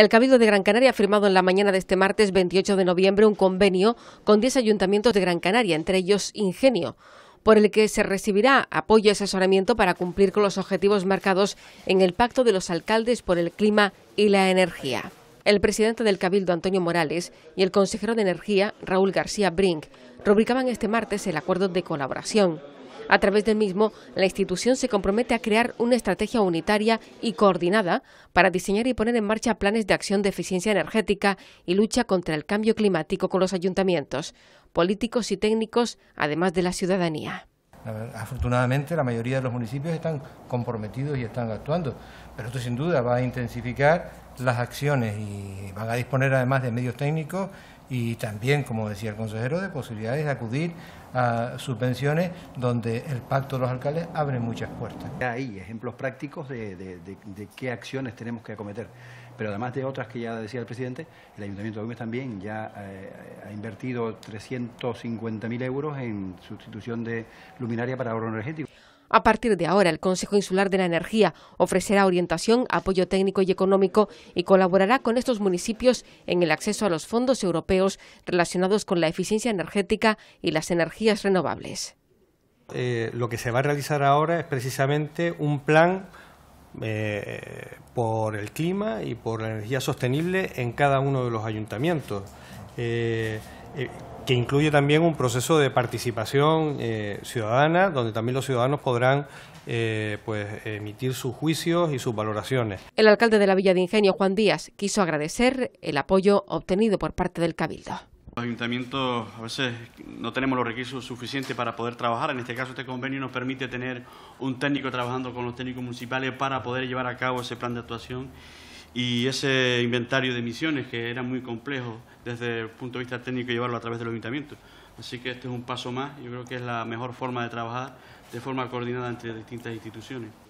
El Cabildo de Gran Canaria ha firmado en la mañana de este martes 28 de noviembre un convenio con 10 ayuntamientos de Gran Canaria, entre ellos Ingenio por el que se recibirá apoyo y asesoramiento para cumplir con los objetivos marcados en el Pacto de los Alcaldes por el Clima y la Energía. El presidente del Cabildo, Antonio Morales, y el consejero de Energía, Raúl García Brink, rubricaban este martes el acuerdo de colaboración. A través del mismo, la institución se compromete a crear una estrategia unitaria y coordinada para diseñar y poner en marcha planes de acción de eficiencia energética y lucha contra el cambio climático con los ayuntamientos, políticos y técnicos, además de la ciudadanía. Afortunadamente la mayoría de los municipios están comprometidos y están actuando, pero esto sin duda va a intensificar las acciones y van a disponer además de medios técnicos y también, como decía el consejero, de posibilidades de acudir a subvenciones donde el pacto de los alcaldes abre muchas puertas. Hay ejemplos prácticos de, qué acciones tenemos que acometer, pero además de otras que ya decía el presidente, el Ayuntamiento de Gómez también ya eh, ha invertido 350.000 euros en sustitución de luminaria para ahorro energético. A partir de ahora, el Consejo Insular de la Energía ofrecerá orientación, apoyo técnico y económico y colaborará con estos municipios en el acceso a los fondos europeos relacionados con la eficiencia energética y las energías renovables. Eh, lo que se va a realizar ahora es precisamente un plan eh, por el clima y por la energía sostenible en cada uno de los ayuntamientos. Eh, eh, que incluye también un proceso de participación eh, ciudadana, donde también los ciudadanos podrán eh, pues, emitir sus juicios y sus valoraciones. El alcalde de la Villa de Ingenio, Juan Díaz, quiso agradecer el apoyo obtenido por parte del Cabildo. Los ayuntamientos a veces no tenemos los requisitos suficientes para poder trabajar. En este caso, este convenio nos permite tener un técnico trabajando con los técnicos municipales para poder llevar a cabo ese plan de actuación y ese inventario de emisiones que era muy complejo desde el punto de vista técnico llevarlo a través del ayuntamiento. Así que este es un paso más, yo creo que es la mejor forma de trabajar de forma coordinada entre distintas instituciones.